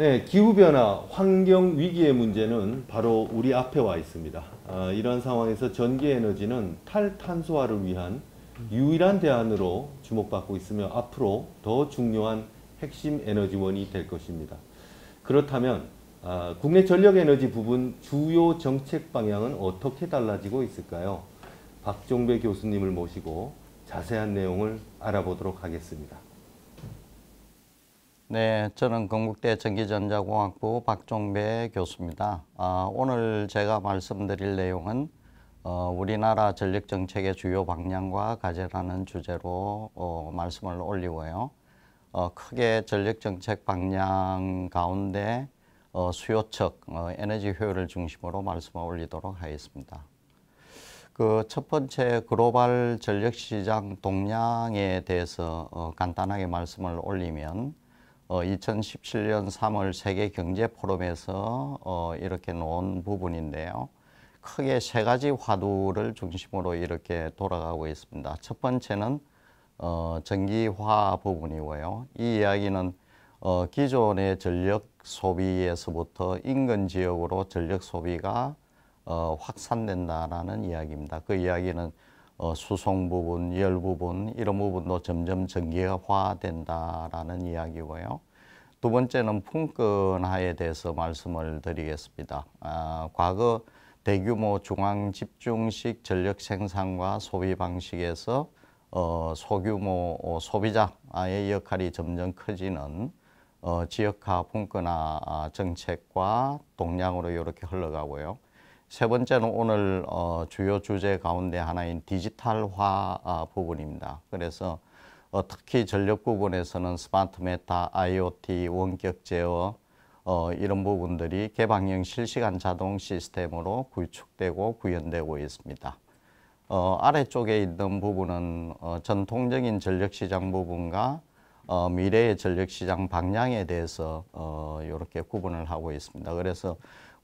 네, 기후변화, 환경위기의 문제는 바로 우리 앞에 와 있습니다. 아, 이런 상황에서 전기에너지는 탈탄소화를 위한 유일한 대안으로 주목받고 있으며 앞으로 더 중요한 핵심 에너지원이 될 것입니다. 그렇다면 아, 국내 전력에너지 부분 주요 정책 방향은 어떻게 달라지고 있을까요? 박종배 교수님을 모시고 자세한 내용을 알아보도록 하겠습니다. 네, 저는 건국대 전기전자공학부 박종배 교수입니다. 아, 오늘 제가 말씀드릴 내용은 어, 우리나라 전력정책의 주요 방향과 과제라는 주제로 어, 말씀을 올리고요. 어, 크게 전력정책 방향 가운데 어, 수요측, 어, 에너지 효율을 중심으로 말씀을 올리도록 하겠습니다. 그 첫 번째 글로벌 전력시장 동향에 대해서 어, 간단하게 말씀을 올리면 어, 2017년 3월 세계 경제 포럼에서 어, 이렇게 놓은 부분인데요. 크게 세 가지 화두를 중심으로 이렇게 돌아가고 있습니다. 첫 번째는 어, 전기화 부분이고요. 이 이야기는 어, 기존의 전력 소비에서부터 인근 지역으로 전력 소비가 어, 확산된다는 이야기입니다. 그 이야기는 어, 수송 부분, 열 부분 이런 부분도 점점 전기화된다라는 이야기고요. 두 번째는 품꾼화에 대해서 말씀을 드리겠습니다. 아, 과거 대규모 중앙 집중식 전력 생산과 소비 방식에서 어, 소규모 소비자의 역할이 점점 커지는 어, 지역화 품꾼화 아, 정책과 동향으로 이렇게 흘러가고요. 세 번째는 오늘 어, 주요 주제 가운데 하나인 디지털화 아, 부분입니다. 그래서 어, 특히 전력 부분에서는 스마트 메타, IoT, 원격 제어 어, 이런 부분들이 개방형 실시간 자동 시스템으로 구축되고 구현되고 있습니다. 어, 아래쪽에 있는 부분은 어, 전통적인 전력시장 부분과 어, 미래의 전력시장 방향에 대해서 어, 이렇게 구분을 하고 있습니다. 그래서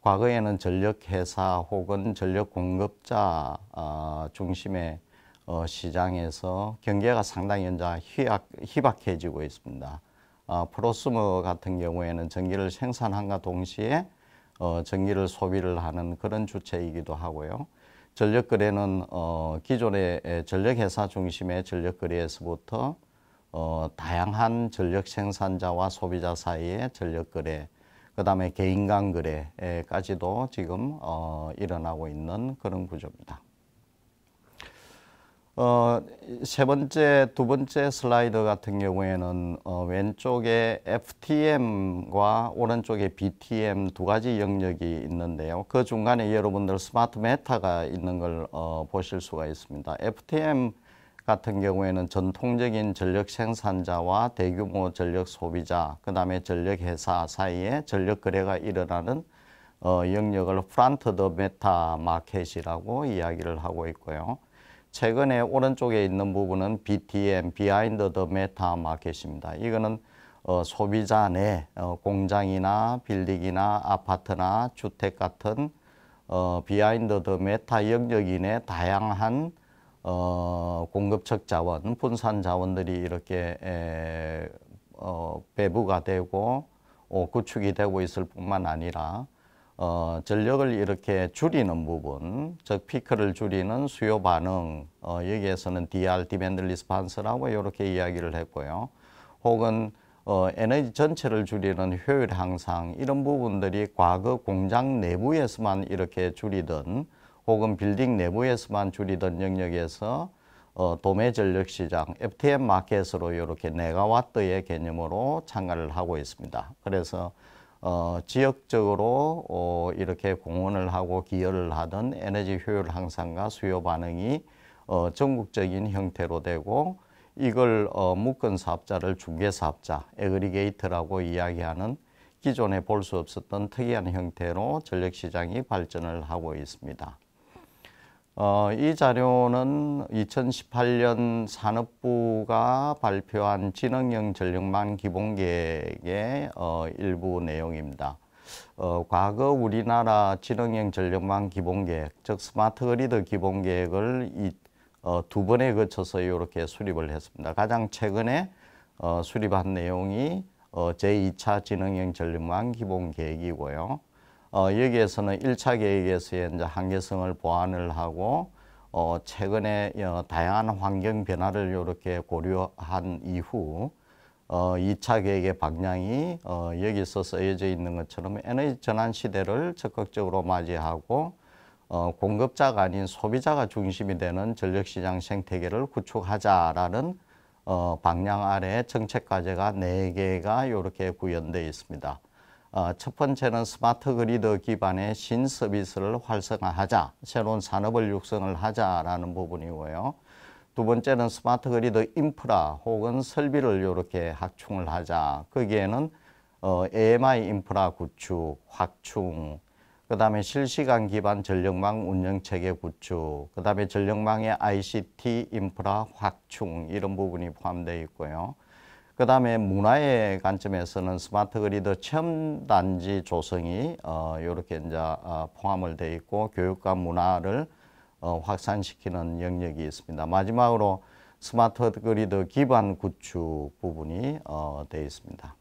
과거에는 전력회사 혹은 전력공급자 어, 중심의 어, 시장에서 경계가 상당히 현재 희박해지고 있습니다. 어, 프로스모 같은 경우에는 전기를 생산함과 동시에 전기를 소비를 하는 그런 주체이기도 하고요. 전력거래는 기존의 전력회사 중심의 전력거래에서부터 다양한 전력 생산자와 소비자 사이의 전력거래 그다음에 개인간 거래까지도 지금 어, 일어나고 있는 그런 구조입니다. 어, 세 번째, 두 번째 슬라이드 같은 경우에는 어, 왼쪽에 FTM과 오른쪽에 BTM 두 가지 영역이 있는데요. 그 중간에 여러분들 스마트 메타가 있는 걸 어, 보실 수가 있습니다. FTM 같은 경우에는 전통적인 전력 생산자와 대규모 전력 소비자, 그 다음에 전력 회사 사이에 전력 거래가 일어나는 어, 영역을 프란트 더 메타 마켓이라고 이야기를 하고 있고요. 최근에 오른쪽에 있는 부분은 BTM, 비하인드 더 메타 마켓입니다. 이거는 어, 소비자 내 어, 공장이나 빌딩이나 아파트나 주택 같은 어, 비하인드 더 메타 영역 인의 다양한 어, 공급적 자원, 분산 자원들이 이렇게 에, 어, 배부가 되고 어, 구축이 되고 있을 뿐만 아니라 어, 전력을 이렇게 줄이는 부분, 즉 피크를 줄이는 수요 반응, 어, 여기에서는 DR, 디맨들리스반스라고 이렇게 이야기를 했고요. 혹은 어, 에너지 전체를 줄이는 효율 향상 이런 부분들이 과거 공장 내부에서만 이렇게 줄이던 혹은 빌딩 내부에서만 줄이던 영역에서 어, 도매 전력 시장 FTM 마켓으로 이렇게 메가와트의 개념으로 참가를 하고 있습니다. 그래서 어, 지역적으로 어, 이렇게 공헌을 하고 기여를 하던 에너지 효율 향상과 수요 반응이 어, 전국적인 형태로 되고 이걸 어, 묶은 사업자를 중개 사업자 에그리게이트라고 이야기하는 기존에 볼 수 없었던 특이한 형태로 전력 시장이 발전을 하고 있습니다. 어, 이 자료는 2018년 산업부가 발표한 지능형 전력망 기본계획의 어, 일부 내용입니다. 어, 과거 우리나라 지능형 전력망 기본계획, 즉 스마트 그리드 기본계획을 이, 어, 두 번에 거쳐서 이렇게 수립을 했습니다. 가장 최근에 어, 수립한 내용이 어, 제2차 지능형 전력망 기본계획이고요. 어, 여기에서는 1차 계획에서의 이제 한계성을 보완을 하고 어, 최근에 어, 다양한 환경 변화를 이렇게 고려한 이후 어, 2차 계획의 방향이 어, 여기서 쓰여져 있는 것처럼 에너지 전환 시대를 적극적으로 맞이하고 어, 공급자가 아닌 소비자가 중심이 되는 전력시장 생태계를 구축하자라는 어, 방향 아래 정책 과제가 4개가 이렇게 구현되어 있습니다. 어, 첫 번째는 스마트 그리드 기반의 신서비스를 활성화하자, 새로운 산업을 육성을 하자라는 부분이고요. 두 번째는 스마트 그리드 인프라 혹은 설비를 이렇게 확충을 하자. 거기에는 어, AMI 인프라 구축, 확충, 그 다음에 실시간 기반 전력망 운영체계 구축, 그 다음에 전력망의 ICT 인프라 확충 이런 부분이 포함되어 있고요. 그 다음에 문화의 관점에서는 스마트 그리드 첨단지 조성이 어, 이렇게 이제 어, 포함을 돼 있고 교육과 문화를 어, 확산시키는 영역이 있습니다. 마지막으로 스마트 그리드 기반 구축 부분이 어, 돼 있습니다.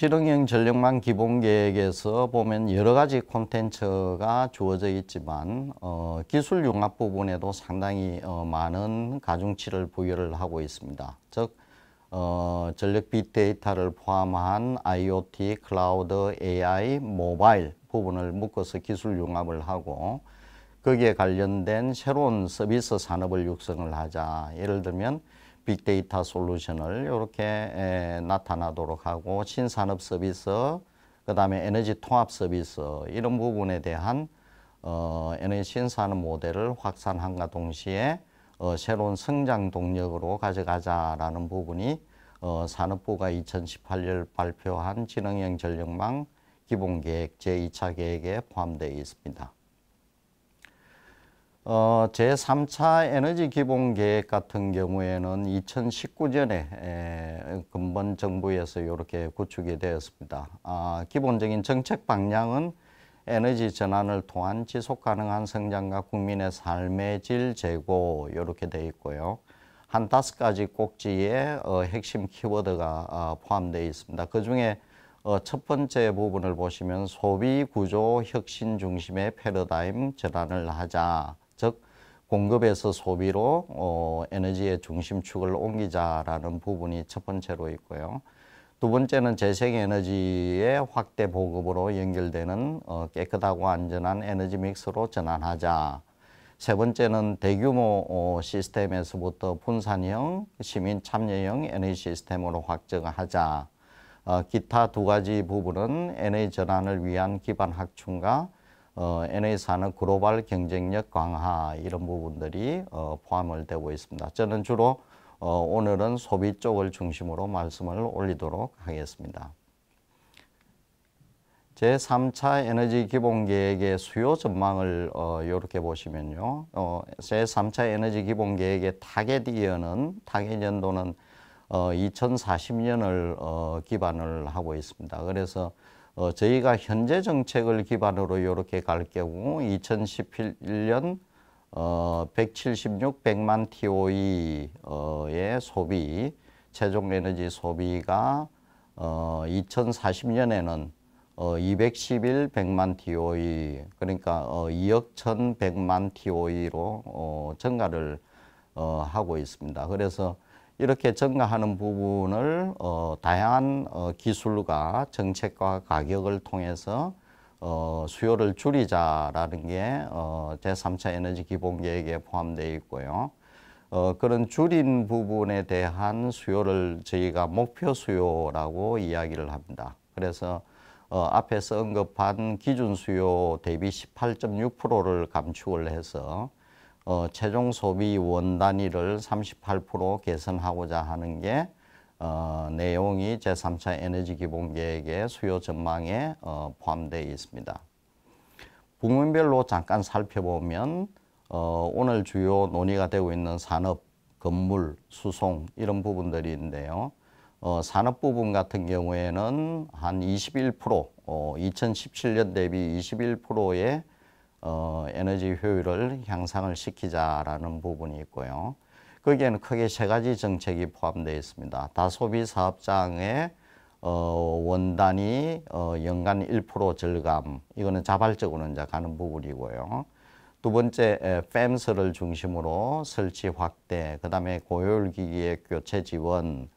실용형 전력망 기본계획에서 보면 여러 가지 콘텐츠가 주어져 있지만 어, 기술 융합 부분에도 상당히 어, 많은 가중치를 부여를 하고 있습니다. 즉 어, 전력 빅데이터를 포함한 IoT, 클라우드, AI, 모바일 부분을 묶어서 기술 융합을 하고 거기에 관련된 새로운 서비스 산업을 육성을 하자. 예를 들면 빅데이터 솔루션을 이렇게 나타나도록 하고 신산업 서비스, 그 다음에 에너지 통합 서비스 이런 부분에 대한 어, 에너지 신산업 모델을 확산함과 동시에 어, 새로운 성장 동력으로 가져가자라는 부분이 어, 산업부가 2018년 발표한 지능형 전력망 기본계획 제2차 계획에 포함되어 있습니다. 어, 제3차 에너지 기본 계획 같은 경우에는 2019년에 에, 근본 정부에서 이렇게 구축이 되었습니다. 아, 기본적인 정책 방향은 에너지 전환을 통한 지속 가능한 성장과 국민의 삶의 질 제고 이렇게 돼 있고요. 한 다섯 가지 꼭지에 어, 핵심 키워드가 어, 포함되어 있습니다. 그 중에 어, 첫 번째 부분을 보시면 소비 구조 혁신 중심의 패러다임 전환을 하자 즉 공급에서 소비로 어, 에너지의 중심축을 옮기자라는 부분이 첫 번째로 있고요. 두 번째는 재생에너지의 확대 보급으로 연결되는 어, 깨끗하고 안전한 에너지 믹스로 전환하자. 세 번째는 대규모 어, 시스템에서부터 분산형, 시민 참여형 에너지 시스템으로 확정하자. 어, 기타 두 가지 부분은 에너지 전환을 위한 기반 확충과 어, NA 사는 글로벌 경쟁력 강화 이런 부분들이 어, 포함을 되고 있습니다. 저는 주로 어, 오늘은 소비 쪽을 중심으로 말씀을 올리도록 하겠습니다. 제3차 에너지 기본 계획의 수요 전망을 어, 이렇게 보시면요. 어, 제3차 에너지 기본 계획의 타겟 이어는 타겟 연도는 어, 2040년을 어, 기반을 하고 있습니다. 그래서 어, 저희가 현재 정책을 기반으로 이렇게 갈 경우 2011년 어, 176, 100만 TOE의 소비, 최종 에너지 소비가 어, 2040년에는 어, 211, 100만 TOE, 그러니까 어, 2억 1,100만 TOE로 어, 증가를 어, 하고 있습니다. 그래서 이렇게 증가하는 부분을 어, 다양한 어, 기술과 정책과 가격을 통해서 어, 수요를 줄이자라는 게 어, 제3차 에너지 기본계획에 포함되어 있고요. 어, 그런 줄인 부분에 대한 수요를 저희가 목표 수요라고 이야기를 합니다. 그래서 어, 앞에서 언급한 기준 수요 대비 18.6%를 감축을 해서 어, 최종 소비 원 단위를 38% 개선하고자 하는 게 어, 내용이 제3차 에너지 기본 계획의 수요 전망에 어, 포함되어 있습니다. 부문별로 잠깐 살펴보면 어, 오늘 주요 논의가 되고 있는 산업, 건물, 수송 이런 부분들인데요. 어, 산업 부분 같은 경우에는 한 21%, 어, 2017년 대비 21%의 어, 에너지 효율을 향상을 시키자라는 부분이 있고요. 거기에는 크게 세 가지 정책이 포함되어 있습니다. 다소비 사업장의 어, 원단이 어, 연간 1% 절감, 이거는 자발적으로 이제 가는 부분이고요. 두 번째, 에, 펜스를 중심으로 설치 확대, 그 다음에 고효율기기의 교체 지원,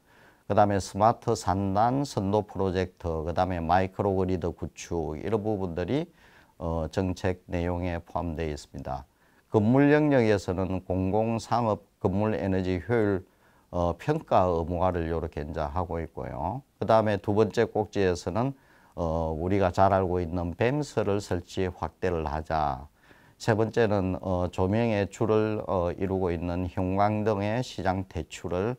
그 다음에 스마트 산단, 선도 프로젝트, 그 다음에 마이크로그리드 구축, 이런 부분들이 어, 정책 내용에 포함되어 있습니다. 건물 영역에서는 공공상업 건물 에너지 효율 어, 평가 의무화를 이렇게 이제 하고 있고요. 그 다음에 두 번째 꼭지에서는 어, 우리가 잘 알고 있는 뱀설을 설치 확대를 하자. 세 번째는 조명의 줄을 이루고 있는 형광등의 시장 대출을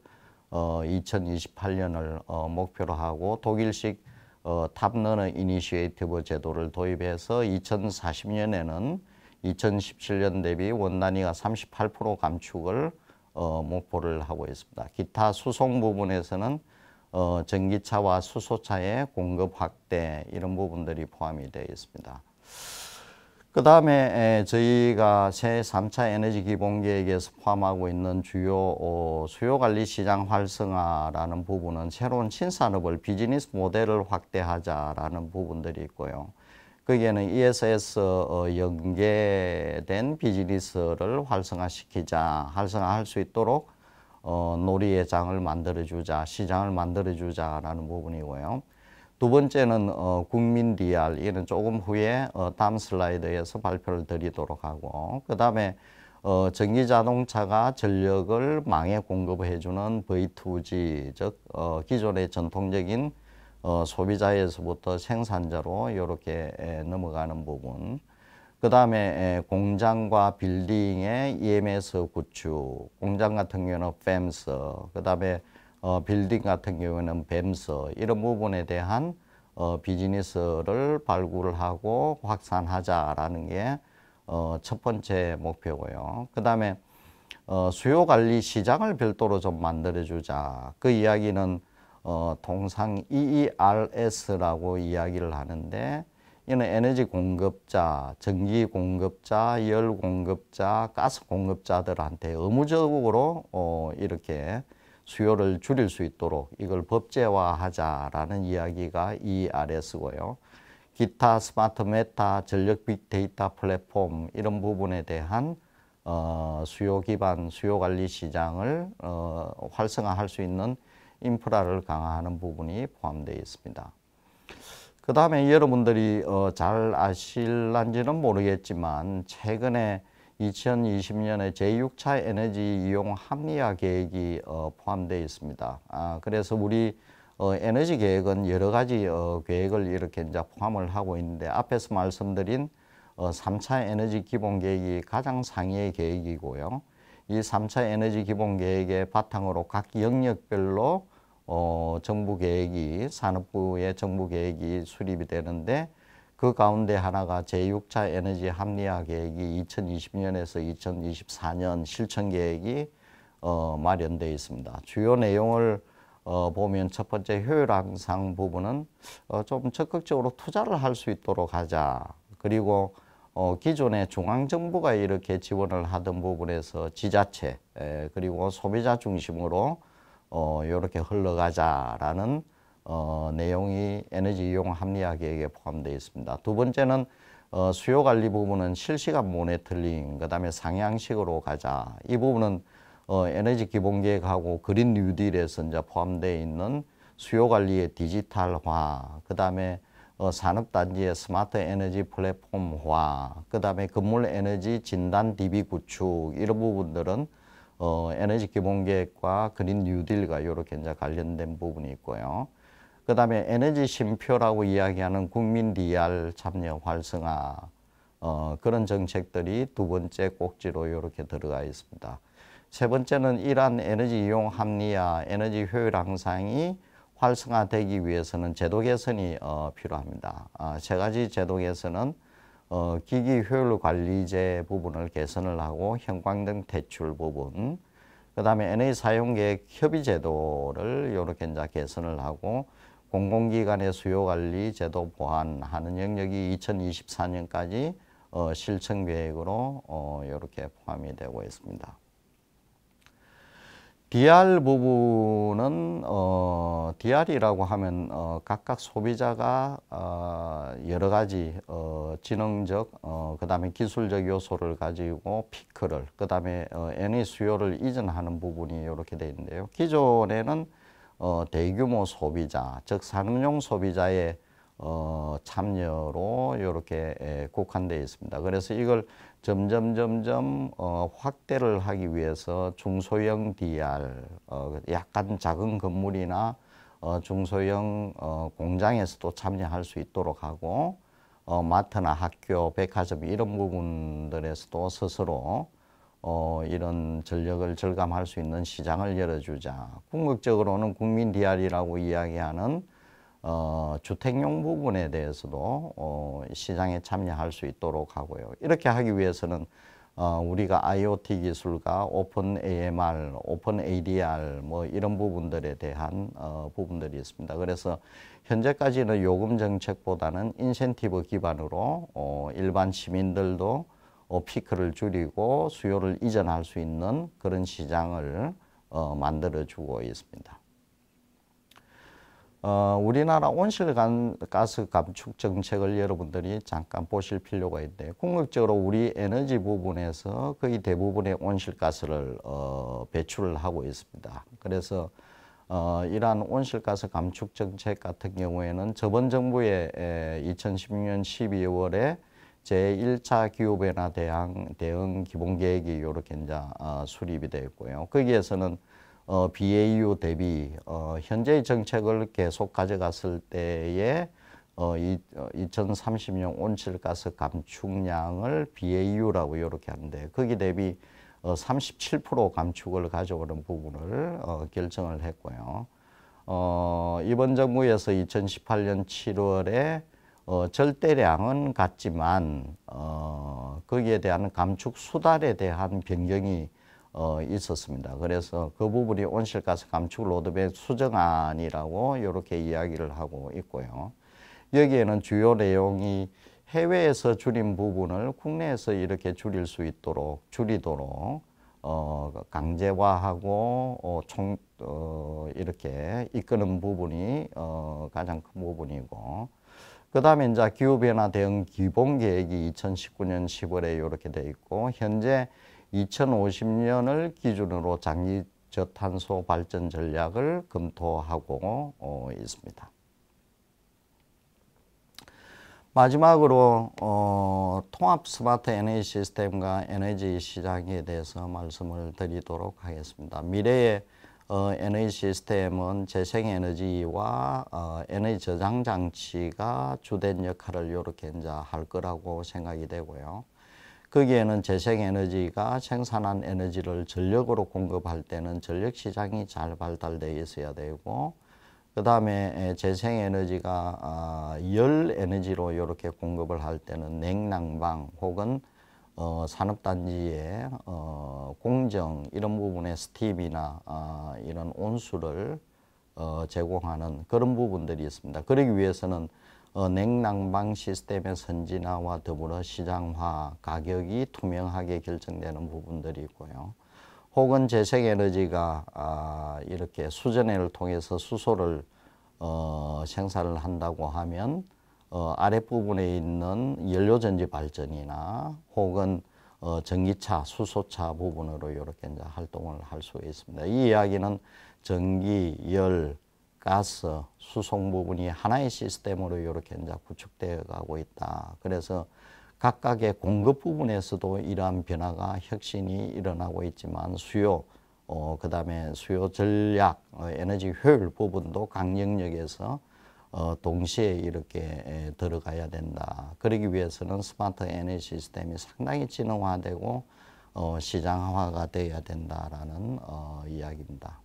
2028년을 목표로 하고 독일식 어, 탑러너 이니시에이티브 제도를 도입해서 2040년에는 2017년 대비 원단위가 38% 감축을 어, 목표를 하고 있습니다. 기타 수송 부분에서는 어, 전기차와 수소차의 공급 확대 이런 부분들이 포함이 되어 있습니다. 그 다음에 저희가 새3차 에너지 기본 계획에서 포함하고 있는 주요 어, 수요관리 시장 활성화라는 부분은 새로운 신산업을 비즈니스 모델을 확대하자라는 부분들이 있고요. 거기에는 ESS 어, 연계된 비즈니스를 활성화시키자, 활성화할 수 있도록 어, 놀이의 장을 만들어주자, 시장을 만들어주자라는 부분이고요. 두 번째는 어, 국민 리알 이는 조금 후에 어, 다음 슬라이드에서 발표를 드리도록 하고 그 다음에 어, 전기자동차가 전력을 망에 공급해주는 V2G 즉 어, 기존의 전통적인 어, 소비자에서부터 생산자로 이렇게 넘어가는 부분 그 다음에 공장과 빌딩의 EMS 구축 공장 같은 경우는 펜스 그 다음에 어, 빌딩 같은 경우에는 뱀서 이런 부분에 대한 어, 비즈니스를 발굴을 하고 확산하자라는 게 어, 첫 번째 목표고요. 그 다음에 어, 수요 관리 시장을 별도로 좀 만들어주자. 그 이야기는 어, 통상 EERS라고 이야기를 하는데 이는 에너지 공급자, 전기 공급자, 열 공급자, 가스 공급자들한테 의무적으로 어, 이렇게 수요를 줄일 수 있도록 이걸 법제화하자라는 이야기가 ERS고요. 기타, 스마트 메타, 전력 빅데이터 플랫폼 이런 부분에 대한 어, 수요 기반, 수요 관리 시장을 어, 활성화할 수 있는 인프라를 강화하는 부분이 포함되어 있습니다. 그 다음에 여러분들이 어, 잘 아실란지는 모르겠지만 최근에 2020년에 제6차 에너지 이용 합리화 계획이 어, 포함되어 있습니다. 아, 그래서 우리 어, 에너지 계획은 여러 가지 어, 계획을 이렇게 이제 포함을 하고 있는데 앞에서 말씀드린 어, 3차 에너지 기본 계획이 가장 상위의 계획이고요. 이 3차 에너지 기본 계획의 바탕으로 각 영역별로 어, 정부 계획이 산업부의 정부 계획이 수립이 되는데 그 가운데 하나가 제6차 에너지 합리화 계획이 2020년에서 2024년 실천 계획이 어, 마련되어 있습니다. 주요 내용을 어, 보면 첫 번째 효율 향상 부분은 어, 좀 적극적으로 투자를 할 수 있도록 하자. 그리고 어, 기존의 중앙정부가 이렇게 지원을 하던 부분에서 지자체 에, 그리고 소비자 중심으로 어, 이렇게 흘러가자라는 어, 내용이 에너지 이용 합리화 계획에 포함되어 있습니다. 두 번째는 어, 수요 관리 부분은 실시간 모니터링, 그 다음에 상향식으로 가자. 이 부분은 어, 에너지 기본 계획하고 그린 뉴딜에서 이제 포함되어 있는 수요 관리의 디지털화, 그 다음에 어, 산업단지의 스마트 에너지 플랫폼화, 그 다음에 건물 에너지 진단 DB 구축, 이런 부분들은 어, 에너지 기본 계획과 그린 뉴딜과 이렇게 이제 관련된 부분이 있고요. 그 다음에 에너지 쉼표라고 이야기하는 국민 리알 참여 활성화 어, 그런 정책들이 두 번째 꼭지로 이렇게 들어가 있습니다. 세 번째는 이러한 에너지 이용 합리화, 에너지 효율 향상이 활성화되기 위해서는 제도 개선이 어, 필요합니다. 아, 세 가지 제도 개선은 어, 기기 효율 관리제 부분을 개선을 하고 형광등 대출 부분, 그 다음에 에너지 사용 계획 협의 제도를 이렇게 이제 개선을 하고 공공기관의 수요관리 제도 보완하는 영역이 2024년까지 어, 실천 계획으로 어, 이렇게 포함이 되고 있습니다. DR 부분은 어, DR이라고 하면 어, 각각 소비자가 어, 여러 가지 어, 지능적, 어, 그 다음에 기술적 요소를 가지고 피크를, 그 다음에 어, NA 수요를 이전하는 부분이 이렇게 돼 있는데요. 기존에는 어, 대규모 소비자, 즉 상용 소비자의 어, 참여로 이렇게 에, 국한되어 있습니다. 그래서 이걸 점점 점점 어, 확대를 하기 위해서 중소형 DR, 어, 약간 작은 건물이나 어, 중소형 어, 공장에서도 참여할 수 있도록 하고 어, 마트나 학교, 백화점 이런 부분들에서도 스스로 어, 이런 전력을 절감할 수 있는 시장을 열어주자. 궁극적으로는 국민 DR이라고 이야기하는 어, 주택용 부분에 대해서도 어, 시장에 참여할 수 있도록 하고요. 이렇게 하기 위해서는 어, 우리가 IoT 기술과 오픈 AMR, 오픈 ADR 뭐 이런 부분들에 대한 어, 부분들이 있습니다. 그래서 현재까지는 요금 정책보다는 인센티브 기반으로 어, 일반 시민들도 어, 피크를 줄이고 수요를 이전할 수 있는 그런 시장을 어, 만들어주고 있습니다. 어, 우리나라 온실가스 감축 정책을 여러분들이 잠깐 보실 필요가 있는데 궁극적으로 우리 에너지 부분에서 거의 대부분의 온실가스를 어, 배출을 하고 있습니다. 그래서 어, 이러한 온실가스 감축 정책 같은 경우에는 저번 정부의 2016년 12월에 제1차 기후변화 대항, 대응 기본계획이 이렇게 이제 어, 수립이 되어 있고요. 거기에서는 어, BAU 대비 어, 현재의 정책을 계속 가져갔을 때에 어, 이, 어, 2030년 온실가스 감축량을 BAU라고 이렇게 하는데 거기 대비 어, 37% 감축을 가져오는 부분을 어, 결정을 했고요. 어, 이번 정부에서 2018년 7월에 어, 절대량은 같지만 어, 거기에 대한 감축 수달에 대한 변경이 어, 있었습니다. 그래서 그 부분이 온실가스 감축 로드맵 수정안이라고 이렇게 이야기를 하고 있고요. 여기에는 주요 내용이 해외에서 줄인 부분을 국내에서 이렇게 줄일 수 있도록 줄이도록 어, 강제화하고 어, 총, 어, 이렇게 이끄는 부분이 어, 가장 큰 부분이고 그 다음에 이제 기후변화 대응 기본 계획이 2019년 10월에 이렇게 돼 있고, 현재 2050년을 기준으로 장기 저탄소 발전 전략을 검토하고 어, 있습니다. 마지막으로 어, 통합 스마트 에너지 시스템과 에너지 시장에 대해서 말씀을 드리도록 하겠습니다. 미래의 어, 에너지 시스템은 재생에너지와 어, 에너지 저장 장치가 주된 역할을 이렇게 이제 할 거라고 생각이 되고요. 거기에는 재생에너지가 생산한 에너지를 전력으로 공급할 때는 전력 시장이 잘 발달되어 있어야 되고 그 다음에 재생에너지가 아, 열 에너지로 이렇게 공급을 할 때는 냉난방 혹은 어, 산업단지의 어, 공정 이런 부분에 스팀이나 어, 이런 온수를 어, 제공하는 그런 부분들이 있습니다. 그러기 위해서는 어, 냉난방 시스템의 선진화와 더불어 시장화, 가격이 투명하게 결정되는 부분들이 있고요. 혹은 재생에너지가 아, 이렇게 수전해를 통해서 수소를 어, 생산을 한다고 하면 어, 아랫부분에 있는 연료전지 발전이나 혹은 어, 전기차, 수소차 부분으로 이렇게 이제 활동을 할 수 있습니다. 이 이야기는 전기, 열, 가스, 수송 부분이 하나의 시스템으로 이렇게 이제 구축되어 가고 있다. 그래서 각각의 공급 부분에서도 이러한 변화가 혁신이 일어나고 있지만 수요, 어, 그 다음에 수요 전략, 어, 에너지 효율 부분도 강력력에서 어, 동시에 이렇게 들어가야 된다. 그러기 위해서는 스마트 에너지 e 시스템이 상당히 지능화되고 어, 시장화가 돼야 된다라는 어, 이야기입니다.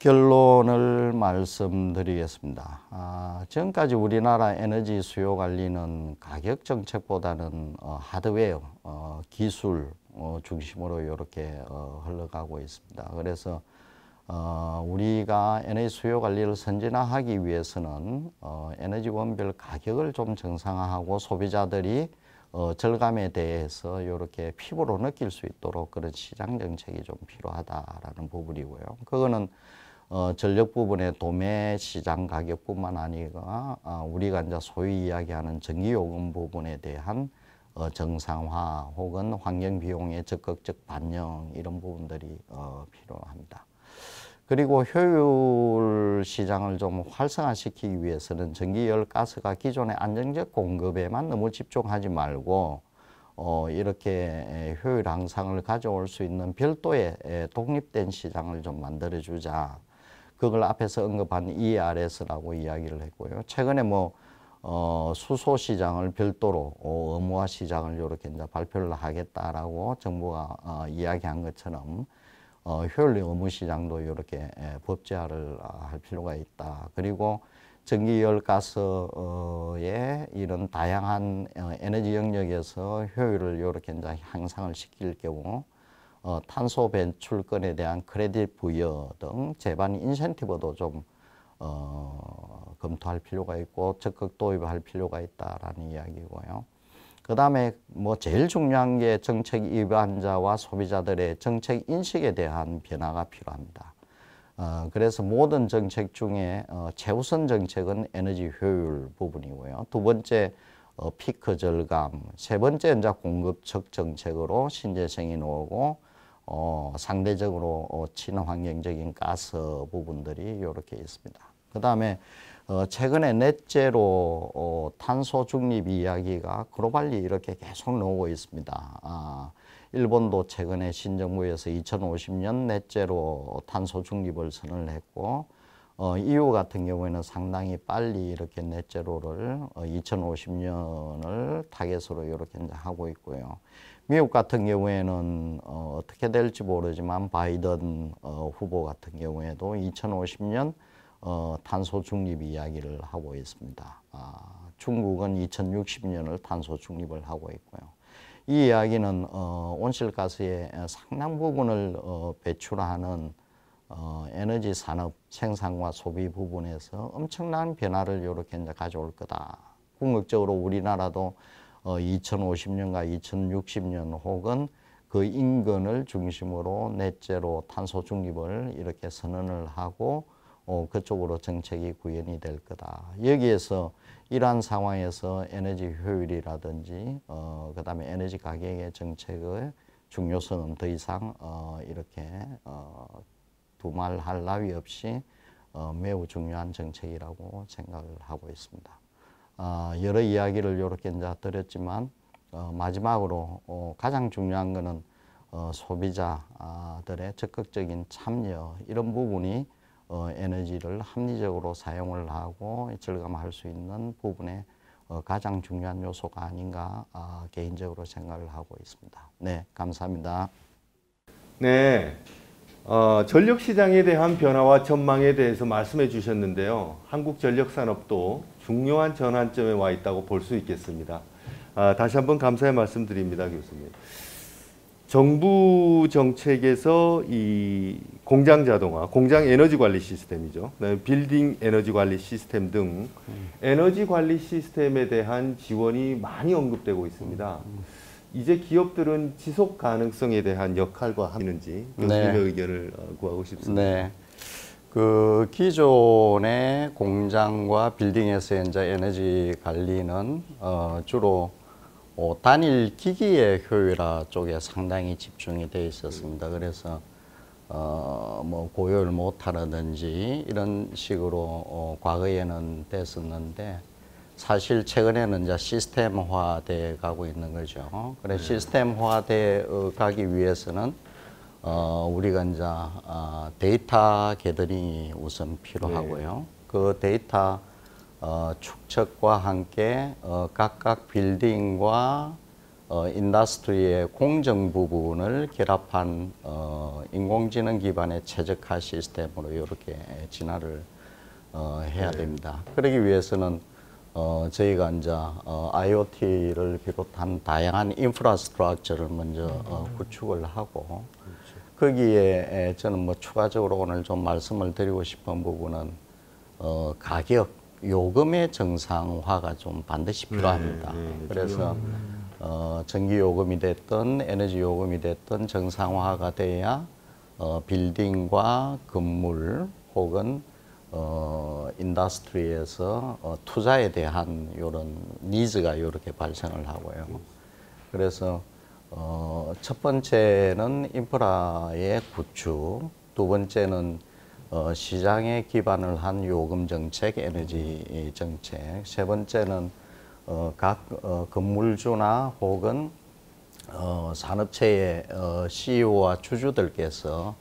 결론을 말씀드리겠습니다. 아, 지금까지 우리나라 에너지 수요 관리는 가격 정책보다는 어, 하드웨어, 어, 기술 어, 중심으로 이렇게 어, 흘러가고 있습니다. 그래서 어, 우리가 에너지 수요 관리를 선진화하기 위해서는 어, 에너지 원별 가격을 좀 정상화하고 소비자들이 어, 절감에 대해서 이렇게 피부로 느낄 수 있도록 그런 시장 정책이 좀 필요하다라는 부분이고요. 그거는 어, 전력 부분의 도매 시장 가격뿐만 아니라 어, 우리가 이제 소위 이야기하는 전기요금 부분에 대한 어, 정상화 혹은 환경 비용의 적극적 반영 이런 부분들이 어, 필요합니다. 그리고 효율 시장을 좀 활성화시키기 위해서는 전기열 가스가 기존의 안정적 공급에만 너무 집중하지 말고 어, 이렇게 효율 향상을 가져올 수 있는 별도의 독립된 시장을 좀 만들어주자. 그걸 앞에서 언급한 ERS라고 이야기를 했고요. 최근에 뭐 어, 수소 시장을 별도로 어, 의무화 시장을 이렇게 이제 발표를 하겠다라고 정부가 어, 이야기한 것처럼 어, 효율의 의무시장도 이렇게 에, 예, 법제화를 아, 할 필요가 있다. 그리고 전기열가스의 이런 다양한 어, 에너지 영역에서 효율을 이렇게 이제 향상을 시킬 경우 어, 탄소 배출권에 대한 크레딧 부여 등 재반 인센티브도 좀 어, 검토할 필요가 있고 적극 도입할 필요가 있다라는 이야기고요. 그 다음에 뭐 제일 중요한 게 정책 위반자와 소비자들의 정책 인식에 대한 변화가 필요합니다. 어, 그래서 모든 정책 중에 어, 최우선 정책은 에너지 효율 부분이고요. 두 번째 어, 피크 절감, 세 번째 이제 공급 적 정책으로 신재생이 나오고 어, 상대적으로 어, 친환경적인 가스 부분들이 이렇게 있습니다. 그 다음에 어, 최근에 넷째로 어, 탄소 중립 이야기가 그로발리 이렇게 계속 나오고 있습니다. 아, 일본도 최근에 신정부에서 2050년 넷째로 탄소 중립을 선언 했고 어, EU 같은 경우에는 상당히 빨리 이렇게 넷째로를 어, 2050년을 타겟으로 이렇게 이제 하고 있고요. 미국 같은 경우에는 어, 어떻게 될지 모르지만 바이든 어, 후보 같은 경우에도 2050년 어, 탄소 중립 이야기를 하고 있습니다. 아, 중국은 2060년을 탄소 중립을 하고 있고요. 이 이야기는 어, 온실가스의 상당 부분을 어, 배출하는 어, 에너지 산업 생산과 소비 부분에서 엄청난 변화를 이렇게 이제 가져올 거다. 궁극적으로 우리나라도 어, 2050년과 2060년 혹은 그 인근을 중심으로 넷째로 탄소 중립을 이렇게 선언을 하고 어, 그쪽으로 정책이 구현이 될 거다. 여기에서 이러한 상황에서 에너지 효율이라든지 어, 그다음에 에너지 가격의 정책의 중요성은 더 이상 어, 이렇게 어, 두말할 나위 없이 어, 매우 중요한 정책이라고 생각을 하고 있습니다. 어, 여러 이야기를 이렇게 이제 드렸지만 어, 마지막으로 어, 가장 중요한 것은 어, 소비자들의 적극적인 참여 이런 부분이 어, 에너지를 합리적으로 사용을 하고 절감할 수 있는 부분에 어, 가장 중요한 요소가 아닌가 어, 개인적으로 생각을 하고 있습니다. 네, 감사합니다. 네, 어, 전력 시장에 대한 변화와 전망에 대해서 말씀해 주셨는데요. 한국 전력 산업도 중요한 전환점에 와 있다고 볼 수 있겠습니다. 아, 다시 한번 감사의 말씀드립니다, 교수님. 정부 정책에서 이 공장 자동화, 공장 에너지 관리 시스템이죠. 빌딩 에너지 관리 시스템 등 에너지 관리 시스템에 대한 지원이 많이 언급되고 있습니다. 이제 기업들은 지속 가능성에 대한 역할과 함는지 교수님의 네. 의견을 어, 구하고 싶습니다. 네. 그 기존의 공장과 빌딩에서 이제 에너지 관리는 어 주로 어, 단일 기기의 효율화 쪽에 상당히 집중이 돼 있었습니다. 그래서 어, 뭐 고열 못하라든지 이런 식으로 어, 과거에는 됐었는데 사실 최근에는 이제 시스템화돼 가고 있는 거죠. 그래 네. 시스템화돼 가기 위해서는 어, 우리가 이제 어, 데이터 개더링이 우선 필요하고요. 네. 그 데이터 어, 축척과 함께 어, 각각 빌딩과 어, 인더스트리의 공정 부분을 결합한 어, 인공지능 기반의 최적화 시스템으로 이렇게 진화를 어, 해야 네. 됩니다. 그러기 위해서는 어, 저희가 이제 IoT를 비롯한 다양한 인프라스트럭처를 먼저 음. 구축을 하고 그렇죠. 거기에 저는 뭐 추가적으로 오늘 좀 말씀을 드리고 싶은 부분은 가격 요금의 정상화가 좀 반드시 네, 필요합니다. 네, 네, 그래서 어, 전기 요금이 됐든 에너지 요금이 됐든 정상화가 돼야 어, 빌딩과 건물 혹은 어, 인더스트리에서 어, 투자에 대한 이런 니즈가 이렇게 발생을 하고요. 그래서 어, 첫 번째는 인프라의 구축, 두 번째는 어, 시장에 기반을 한 요금 정책, 에너지 정책. 세 번째는 어, 각 어, 건물주나 혹은 어, 산업체의 어, CEO와 주주들께서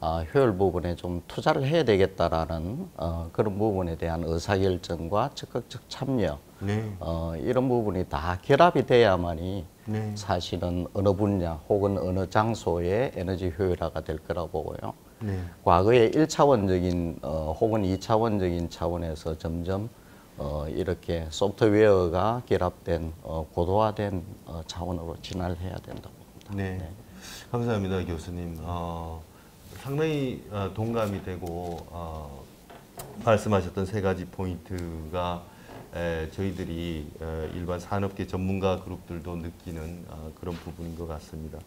어, 효율 부분에 좀 투자를 해야 되겠다라는 어, 그런 부분에 대한 의사결정과 적극적 참여 네. 어, 이런 부분이 다 결합이 돼야만이 네. 사실은 어느 분야 혹은 어느 장소에 에너지 효율화가 될 거라고 보고요. 네. 과거의 일차원적인 어, 혹은 이차원적인 차원에서 점점 어, 이렇게 소프트웨어가 결합된 어, 고도화된 어, 차원으로 진화해야 된다고 봅니다. 네. 네. 감사합니다, 교수님. 어, 상당히 어, 동감이 되고 어, 말씀하셨던 세 가지 포인트가 에, 저희들이 에, 어, 일반 산업계 전문가 그룹들도 느끼는 어, 그런 부분인 것 같습니다.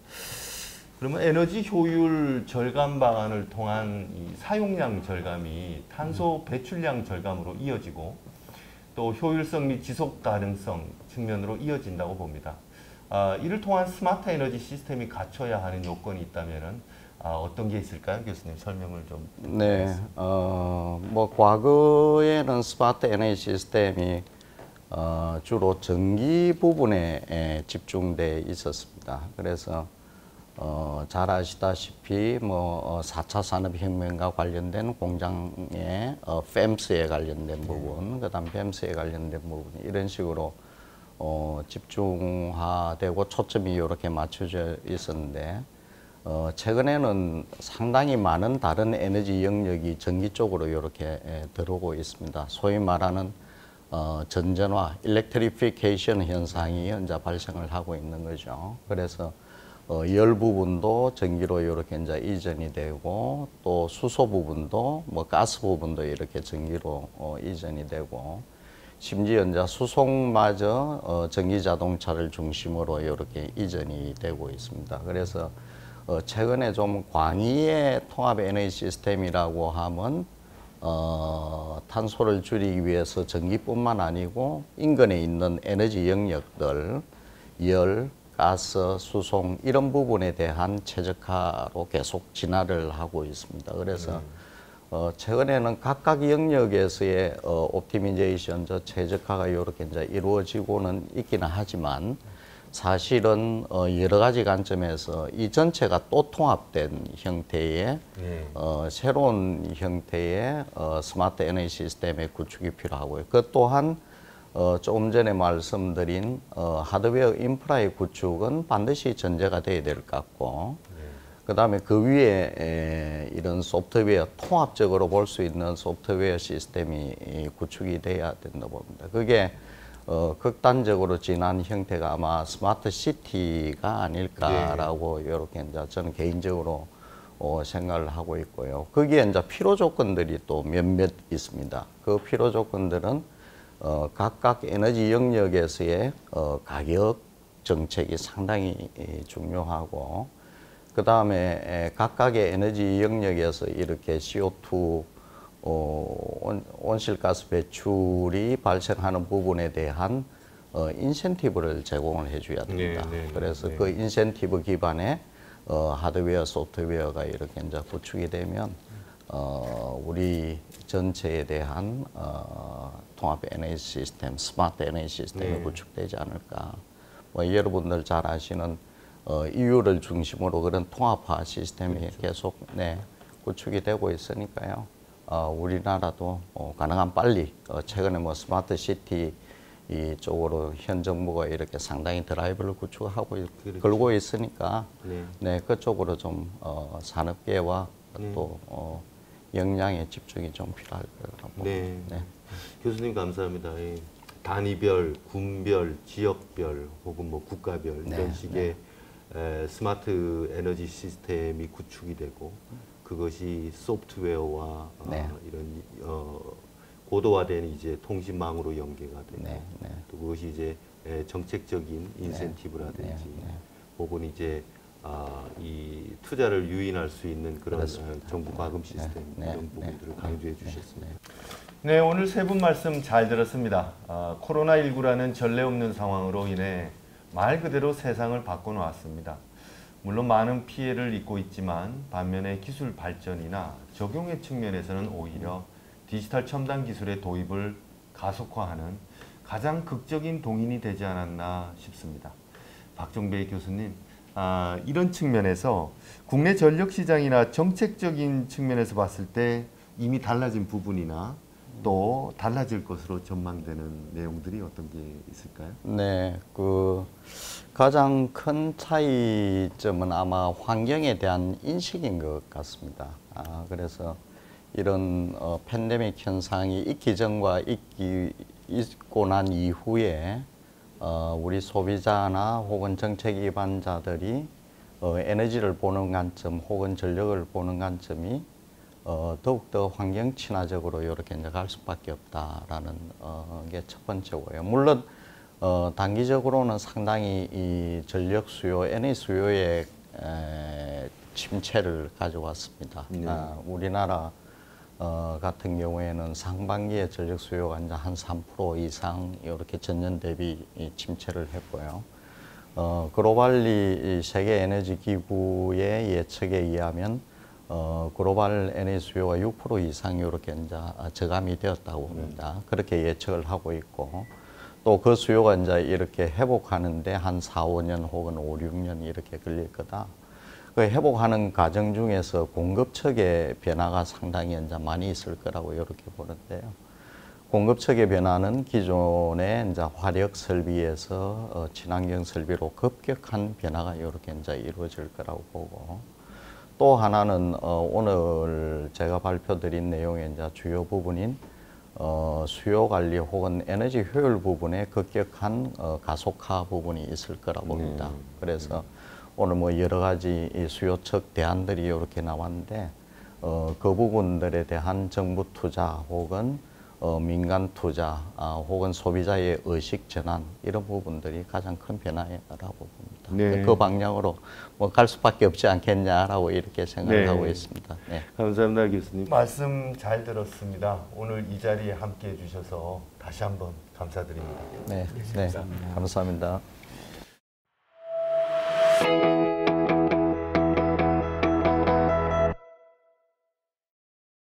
그러면 에너지 효율 절감 방안을 통한 이 사용량 절감이 탄소 음. 배출량 절감으로 이어지고 또 효율성 및 지속 가능성 측면으로 이어진다고 봅니다. 아, 이를 통한 스마트 에너지 시스템이 갖춰야 하는 요건이 있다면 아, 어떤 게 있을까요? 교수님 설명을 좀. 네, 어, 뭐 과거에는 스마트 에너지 시스템이 어, 주로 전기 부분 에, 집중돼 있었습니다. 그래서 어, 잘 아시다시피 뭐 4차 어, 산업혁명과 관련된 공장의 어, 펨스에 관련된 네. 부분, 그다음 펨스에 관련된 부분 이런 식으로 어, 집중화되고 초점이 이렇게 맞춰져 있었는데 어, 최근에는 상당히 많은 다른 에너지 영역이 전기 쪽으로 이렇게 에, 예, 들어오고 있습니다. 소위 말하는 어, 전전화, 일렉트리피케이션 현상이 현재 발생을 하고 있는 거죠. 그래서 어, 열 부분도 전기로 이렇게 이 이전이 되고 또 수소 부분도 뭐 가스 부분도 이렇게 전기로 어, 이전이 되고 심지어 이제 수송마저 어, 전기 자동차를 중심으로 이렇게 이전이 되고 있습니다. 그래서 어, 최근에 좀 광의의 통합 에너지 시스템이라고 하면 어, 탄소를 줄이기 위해서 전기뿐만 아니고 인근에 있는 에너지 영역들 열 가스, 수송 이런 부분에 대한 최적화로 계속 진화를 하고 있습니다. 그래서 음. 어, 최근에는 각각 영역에서의 어, 옵티미제이션, 저 최적화가 이렇게 이제 이루어지고는 있기는 하지만 사실은 어, 여러 가지 관점에서 이 전체가 또 통합된 형태의 네. 어, 새로운 형태의 어, 스마트 에너지 시스템의 구축이 필요하고요. 그 또한 어, 조금 전에 말씀드린 어, 하드웨어 인프라의 구축은 반드시 전제가 돼야 될 것 같고 네. 그다음에 그 위에 에, 이런 소프트웨어 통합적으로 볼 수 있는 소프트웨어 시스템이 구축이 돼야 된다 고 봅니다. 그게 어, 극단적으로 진한 형태가 아마 스마트 시티가 아닐까라고 네. 이렇게 이제 저는 개인적으로 어, 생각을 하고 있고요. 거기에 이제 필요 조건들이 또 몇몇 있습니다. 그 필요 조건들은 어, 각각 에너지 영역에서의 어, 가격 정책이 상당히 예, 중요하고 그 다음에 각각의 에너지 영역에서 이렇게 CO2 어, 온실가스 배출이 발생하는 부분에 대한 어, 인센티브를 제공을 해줘야 됩니다. 네, 네, 네, 그래서 네. 그 인센티브 기반의 어, 하드웨어, 소프트웨어가 이렇게 이제 구축이 되면 어, 우리 전체에 대한 어, 통합 에너지 시스템, 스마트 에너지 시스템이 네. 구축되지 않을까. 뭐 여러분들 잘 아시는 어, EU를 중심으로 그런 통합화 시스템이 그렇죠. 계속 네, 구축이 되고 있으니까요. 어, 우리나라도 어, 가능한 빨리 어, 최근에 뭐 스마트 시티 이 쪽으로 현 정부가 이렇게 상당히 드라이브를 구축하고 있, 그렇죠. 걸고 있으니까 네. 네 그쪽으로 좀 어, 산업계와 네. 또 어, 역량에 집중이 좀 필요할 거라고. 네. 네. 교수님 감사합니다. 예. 단위별, 군별, 지역별 혹은 뭐 국가별 네, 이런 식의 네. 에, 스마트 에너지 시스템이 구축이 되고 그것이 소프트웨어와 어, 네. 어, 이런 어, 고도화된 이제 통신망으로 연계가 되고 네, 네. 또 그것이 이제 정책적인 네. 인센티브라든지 혹은 이제 아, 이 투자를 유인할 수 있는 그런 그습니다 정부 과금 네. 시스템 네. 이런 네. 부분들을 강조해 네. 주셨습니다. 네, 오늘 세 분 말씀 잘 들었습니다. 아, 코로나19라는 전례 없는 상황으로 인해 말 그대로 세상을 바꿔놓았습니다. 물론 많은 피해를 입고 있지만 반면에 기술 발전이나 적용의 측면에서는 오히려 디지털 첨단 기술의 도입을 가속화하는 가장 극적인 동인이 되지 않았나 싶습니다. 박종배 교수님, 아, 이런 측면에서 국내 전력 시장이나 정책적인 측면에서 봤을 때 이미 달라진 부분이나 또 달라질 것으로 전망되는 내용들이 어떤 게 있을까요? 네, 그 가장 큰 차이점은 아마 환경에 대한 인식인 것 같습니다. 아, 그래서 이런 어, 팬데믹 현상이 있기 전과 있기 있고 난 이후에 어, 우리 소비자나 혹은 정책 입안자들이 어, 에너지를 보는 관점 혹은 전력을 보는 관점이 어, 더욱더 환경 친화적으로 이렇게 이제 갈 수밖에 없다라는 어, 게 첫 번째고요. 물론 어, 단기적으로는 상당히 이 전력 수요, 에너지 수요의 에, 침체를 가져왔습니다. 네. 아, 우리나라 어, 같은 경우에는 상반기에 전력 수요가 이제 한 3% 이상 이렇게 전년 대비 침체를 했고요. 어, 글로벌리 세계 에너지 기구의 예측에 의하면 어, 글로벌 에너지 수요가 6% 이상 이렇게 이제 저감이 되었다고 합니다. 음. 그렇게 예측을 하고 있고 또 그 수요가 이제 이렇게 회복하는데 한 4, 5년 혹은 5, 6년 이렇게 걸릴 거다. 그 회복하는 과정 중에서 공급 측의 변화가 상당히 이제 많이 있을 거라고 이렇게 보는데요. 공급 측의 변화는 기존의 이제 화력 설비에서 어, 친환경 설비로 급격한 변화가 이렇게 이제 이루어질 거라고 보고 또 하나는 어, 오늘 제가 발표드린 내용의 이제 주요 부분인 어, 수요 관리 혹은 에너지 효율 부분에 급격한 어, 가속화 부분이 있을 거라 봅니다. 음. 그래서 음. 오늘 뭐 여러 가지 수요 측 대안들이 이렇게 나왔는데 어, 그 부분들에 대한 정부 투자 혹은 어, 민간 투자 아, 혹은 소비자의 의식 전환 이런 부분들이 가장 큰 변화라고 봅니다. 네. 그 방향으로 뭐 갈 수밖에 없지 않겠냐라고 이렇게 생각하고 네. 있습니다. 네. 감사합니다, 교수님. 말씀 잘 들었습니다. 오늘 이 자리에 함께해 주셔서 다시 한번 감사드립니다. 네, 네, 감사합니다. 감사합니다. thank you